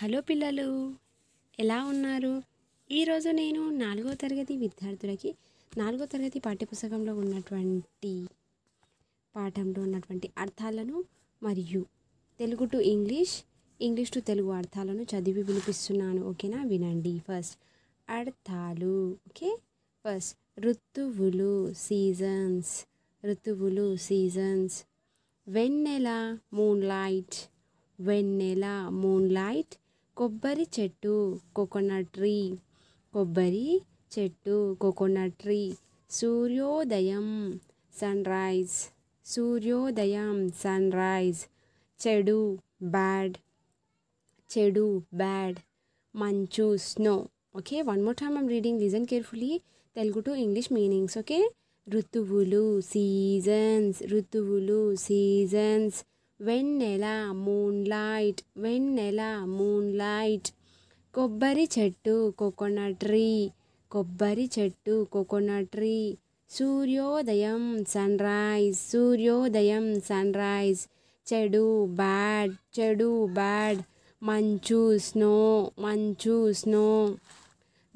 hello పిల్లలు ఎలా ఉన్నారు ఈరోజు నేను నాలుగో తరగతి విద్యార్థులకి నాలుగో తరగతి పాఠ్యపుస్తకంలో ఉన్నటువంటి పాఠంలో ఉన్నటువంటి అర్థాలను మరియు Telugu to English English to Telugu అర్థాలను చదివి వినిపిస్తున్నాను ఓకేనా వినండి ఫస్ట్ అర్థాలు ఓకే ఫస్ట్ ఋతువులు సీజన్స్ ఋతువులు సీజన్స్ వెన్నెల మూన్ లైట్ వెన్నెల మూన్ లైట్ కొబ్బరి చెట్టు కోకోనట్ ట్రీ కొబ్బరి చెట్టు కోకోనట్ ట్రీ సూర్యోదయం సన్ రైజ్ సూర్యోదయం సన్ రైజ్ చెడు బ్యాడ్ చెడు బ్యాడ్ మంచు snow okay one more time I'm reading listen carefully Telugu to English meanings okay ఋతువులు సీజన్స్ ఋతువులు సీజన్స్ వెన్నెల మూన్ లైట్ వెన్నెల మూన్ లైట్ కొబ్బరి చెట్టు కోకోనట్ ట్రీ కొబ్బరి చెట్టు కోకోనట్ ట్రీ సూర్యోదయం సన్ రైజ్ సూర్యోదయం సన్ రైజ్ చెడు బ్యాడ్ చెడు బ్యాడ్ మంచు స్నో మంచు స్నో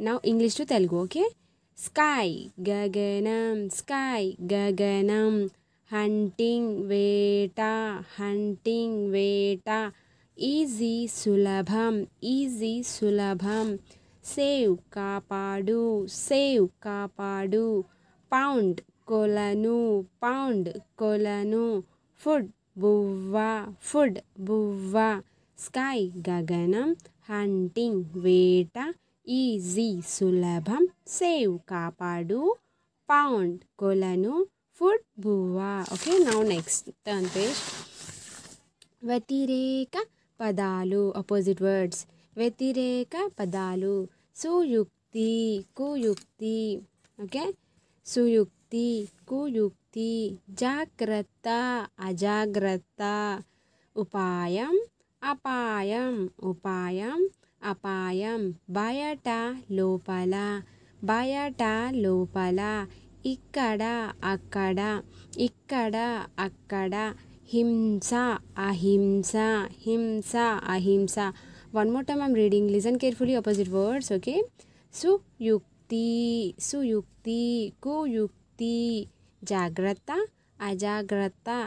నా English to Telugu okay sky గగనం స్కై గగనం హంటింగ్ వేట హంటింగ్ వేట ఈజీ సులభం ఈజీ సులభం సేవ్ కాపాడు సేవ్ కాపాడు పౌండ్ కొలను పౌండ్ కొలను ఫుడ్ బువ్వ ఫుడ్ బువ్వ స్కై గగనం హంటింగ్ వేట ఈజీ సులభం సేవ్ కాపాడు పౌండ్ కొలను food bhuva okay now next turn page vatireka padalu opposite words vatireka padalu suyukti kuyukti okay suyukti kuyukti jagrata ajagrata upayam అపాయం ఉపాయం అపాయం బయట లోపల బయట లోపల इकड़ा अकड़ा इकड़ा अकड़ा हिंसा अहिंसा हिंसा अहिंसा one more time I am reading listen carefully opposite words okay सुयुक्ति सुयुक्ति कुयुक्ति जाग्रता अजाग्रता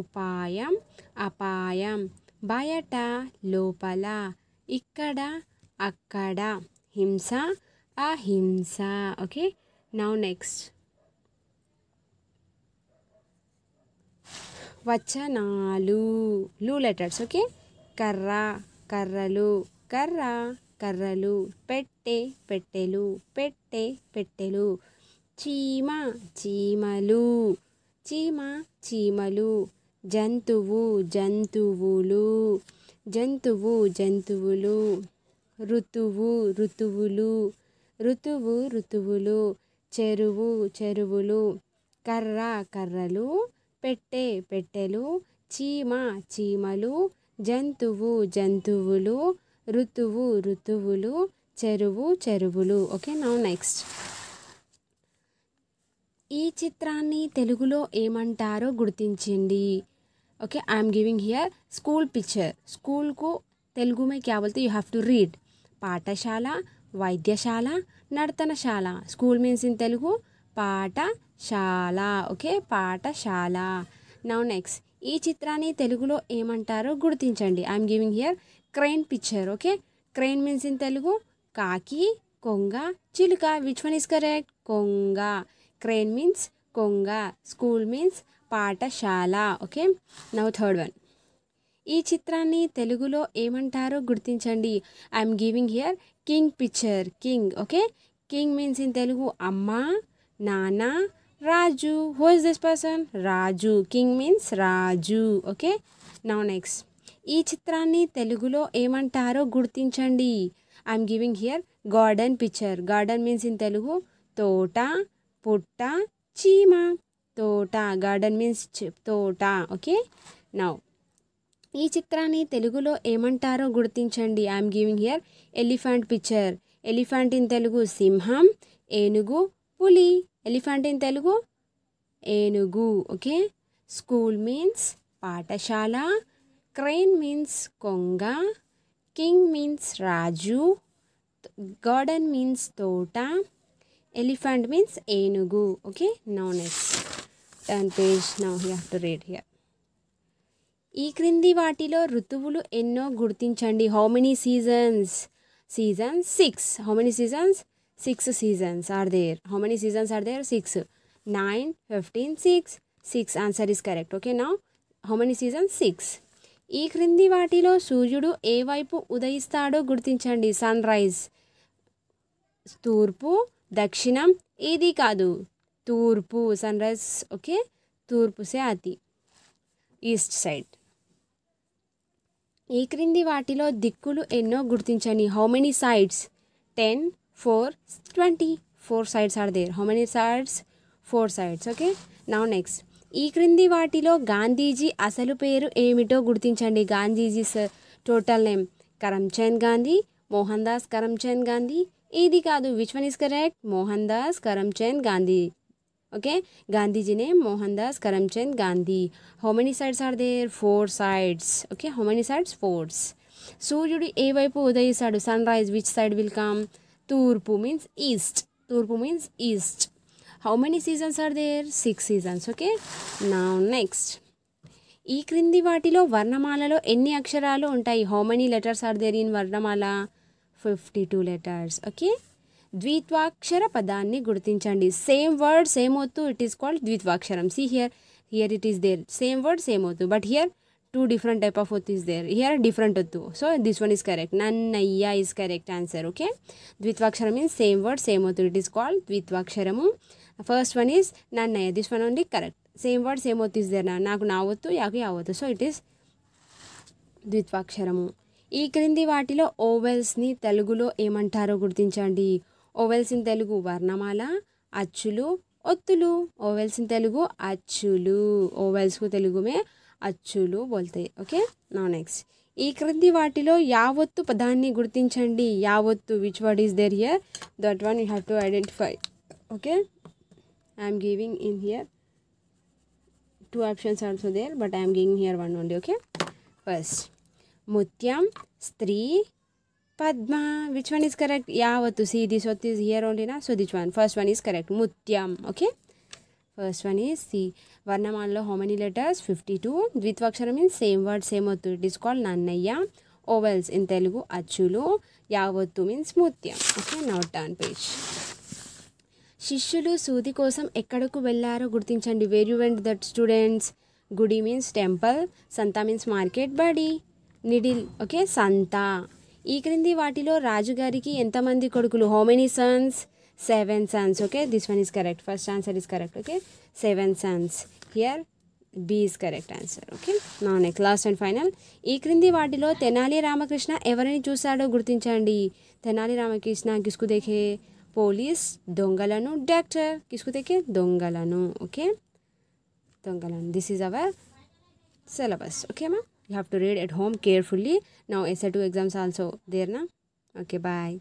उपाय अपाय बयट लोपल इकड़ा अकड़ा हिंसा अहिंसा ओके नाउ नेक्स्ट వచనాలు లూ లెటర్స్ ఓకే కర్ర కర్రలు కర్ర కర్రలు పెట్టె పెట్టెలు పెట్టె పెట్టెలు చీమ చీమలు చీమ చీమలు జంతువు జంతువులు జంతువు జంతువులు ఋతువు ఋతువులు ఋతువు ఋతువులు చెరువు చెరువులు కర్ర కర్రలు పెట్టే పెట్టెలు చీమ చీమలు జంతువు జంతువులు ఋతువు ఋతువులు చెరువు చెరువులు ఓకే నౌ నెక్స్ట్ ఈ చిత్రాన్ని తెలుగులో ఏమంటారో గుర్తించండి okay I'm giving here school picture స్కూల్కు తెలుగు మే క్యా బోల్తే యూ హ్యావ్ టు రీడ్ పాఠశాల వైద్యశాల నర్తనశాల స్కూల్ మీన్స్ ఇన్ తెలుగు పాఠశాల ఓకే పాఠశాల నౌ నెక్స్ట్ ఈ చిత్రాన్ని తెలుగులో ఏమంటారో గుర్తించండి I'm giving here crane picture okay crane means in Telugu కాకి కొంగ చిలుక విచ్ వన్ ఇస్ కరెక్ట్ కొంగ క్రెయిన్ మీన్స్ కొంగ స్కూల్ మీన్స్ పాఠశాల ఓకే నవ్ థర్డ్ వన్ ఈ చిత్రాన్ని తెలుగులో ఏమంటారో గుర్తించండి I'm giving here king picture king okay king means in Telugu అమ్మ నానా రాజు హూ ఇస్ దిస్ పర్సన్ రాజు కింగ్ మీన్స్ రాజు ఓకే నౌ నెక్స్ట్ ఈ చిత్రాన్ని తెలుగులో ఏమంటారో గుర్తించండి I'm giving here garden picture garden means in Telugu తోట పుట్ట చీమ తోట గార్డెన్ మీన్స్ తోట ఓకే నౌ ఈ చిత్రాన్ని తెలుగులో ఏమంటారో గుర్తించండి I'm giving here elephant picture elephant in Telugu సింహం ఏనుగు పులి ఎలిఫెంట్ ఇన్ తెలుగు ఏనుగు ఓకే స్కూల్ మీన్స్ పాఠశాల క్రెయిన్ మీన్స్ కొంగ కింగ్ మీన్స్ రాజు గార్డెన్ మీన్స్ తోట ఎలిఫెంట్ మీన్స్ ఏనుగు okay now next ten page now you have to read here ఈ క్రింది వాటిలో ఋతువులు ఎన్నో గుర్తించండి how many seasons season six how many seasons six seasons are there how many seasons are there six nine fifteen six six answer is correct నా how many seasons six ఈ క్రింది వాటిలో సూర్యుడు ఏ వైపు ఉదయిస్తాడో గుర్తించండి సన్ రైజ్ తూర్పు దక్షిణం ఏది కాదు తూర్పు సన్ రైజ్ ఓకే తూర్పు సే అతి ఈస్ట్ సైడ్ ఈ క్రింది వాటిలో దిక్కులు ఎన్నో గుర్తించండి how many sides ten four twenty four sides are there how many sides 4 sides okay now next ఈ క్రింది వాటిలో గాంధీజీ అసలు పేరు ఏమిటో గుర్తించండి గాంధీజీ టోటల్ నేమ్ కరమ్చంద్ గాంధీ మోహన్ దాస్ కరమ్చంద్ గాంధీ ఇది కాదు which one is correct Mohan Das Karamchand Gandhi okay Gandhiji name Mohan Das Karamchand Gandhi how many sides are there four sides okay how many sides fours సూర్యుడు ఏ వైపు ఉదయిస్తాడు sun rise which side will come తూర్పు మీన్స్ ఈస్ట్ తూర్పు means east how many seasons are there six seasons okay నా next ఈ క్రింది వాటిలో వర్ణమాలలో ఎన్ని అక్షరాలు ఉంటాయి how many letters are there in వర్ణమాల ఫిఫ్టీ టూ లెటర్స్ ఓకే ద్వీత్వాక్షర పదాన్ని గుర్తించండి సేమ్ వర్డ్ సేమ్ అవుతూ ఇట్ ఈస్ కాల్డ్ ద్విత్వాక్షరం see here here it is there same word same అవుతూ but here two different type of ఒత్తు is there here different ఒత్తు so this one is correct Nannayya is correct answer okay ద్విత్వాక్షరం means same word same ఒత్తు it is called ద్విత్వాక్షరము first one is Nannayya this one only correct same word same ఒత్తు is there నాకు నా ఒత్తు యాకు యా ఒత్తు సో ఇట్ ఈస్ ద్విత్వాక్షరము ఈ క్రింది వాటిలో ఓవెల్స్ని తెలుగులో ఏమంటారో గుర్తించండి ఓవెల్స్ ఇన్ తెలుగు వర్ణమాల అచ్చులు ఒత్తులు ఓవెల్స్ ఇన్ తెలుగు అచ్చులు ఓవెల్స్కు తెలుగుమే అచ్చులు బోల్తాయి ఓకే నా నెక్స్ట్ ఈ క్రింది వాటిలో యావత్తు పదాన్ని గుర్తించండి యావత్తు which word is there here that one you have to identify okay I'm giving in here two options also there but I'm giving here one only okay first ముత్యం స్త్రీ పద్మ విచ్ వన్ ఈస్ కరెక్ట్ యావత్తు see this what is here ఓన్లీనా so which one first one is correct ముత్యం okay first one is see వర్ణమాలలో how many letters fifty two ద్విత్వక్షరం means same word same ఒత్తు it is called Nannayya vowels in Telugu అచ్చులు యావత్తు means ముత్యం okay నౌట్ turn page శిష్యులు సూది కోసం ఎక్కడకు వెళ్ళారో గుర్తించండి where you went that students గుడి మీన్స్ టెంపుల్ సంతా మీన్స్ మార్కెట్ బడి నిడిల్ ఓకే సంతా ఈ క్రింది వాటిలో రాజుగారికి ఎంతమంది కొడుకులు how many sons seven sons okay this one is correct first answer is correct okay seven sons here B is correct answer okay నా నెక్స్ట్ లాస్ట్ అండ్ ఫైనల్ ఈ క్రింది వాటిలో తెనాలి రామకృష్ణ ఎవరిని చూశాడో గుర్తించండి తెనాలి రామకృష్ణ కిసుకు దేఖే పోలీస్ దొంగలను డాక్టర్ కిసుకు దేఖే దొంగలను ఓకే దొంగలను దిస్ ఈజ్ అవర్ సిలబస్ ఓకేమా you have to read at home carefully now SA two exams also దేర్నా ఓకే బాయ్